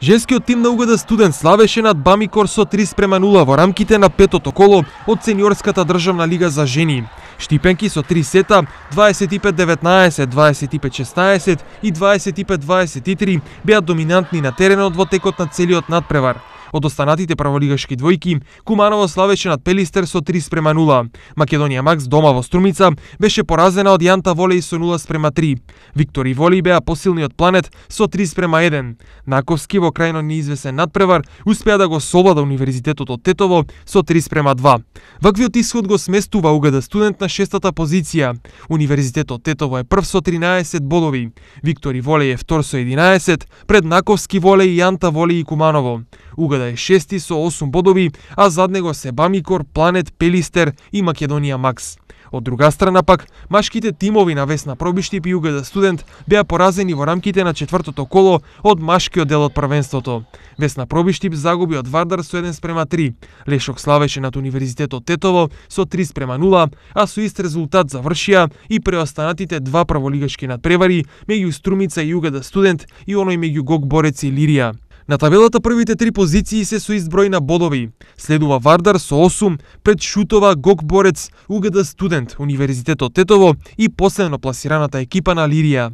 Женскиот тим на Угада студент славеше над Бамикор со 3 спрема 0 во рамките на петото коло од сениорската државна лига за жени. Штипенки со 3 сета 25-19, 25-16 и 25-23 беа доминантни на теренот во текот на целиот надпревар. Од останатите праволигашки двојки, Куманово славеше над Пелистер со 3 спрема 0. Македонија Макс дома во Струмица беше поразена од Јанта Волеј со 0 спрема 3. Виктор и Волеј беа посилни од Планет со 3 спрема 1. Наковски во крајно неизвесен надпревар успеа да го собада Универзитетот од Тетово со 3 спрема 2. Ваквиот исход го сместува УГД студент на шестата позиција. Универзитетот Тетово е прв со 13 бодови. Виктор и Волеј е втор со 11, пред Наковски Волеј и Јанта Волеј и Куманово. Угада е шести со 8 бодови, а зад него се Бамикор, Планет, Пелистер и Македонија Макс. Од друга страна пак, машките тимови на Весна Пробиштип и Угада Студент беа поразени во рамките на четвртото коло од машкиот дел од првенството. Весна Пробиштип загуби од Вардар со 1 спрема 3. Лешок славеше над Универзитетот Тетово со 3 спрема 0, а со ист резултат завршија и преостанатите два праволигачки надпревари меѓу Струмица и Угада Студент и оној меѓу Гог Борец и Лирија. На табелата првите три позиции се со изброј на бодови. Следува Вардар со 8, пред Шутова, Гок Борец, УГД Студент, Универзитетот Тетово и последно пласираната екипа на Лирија.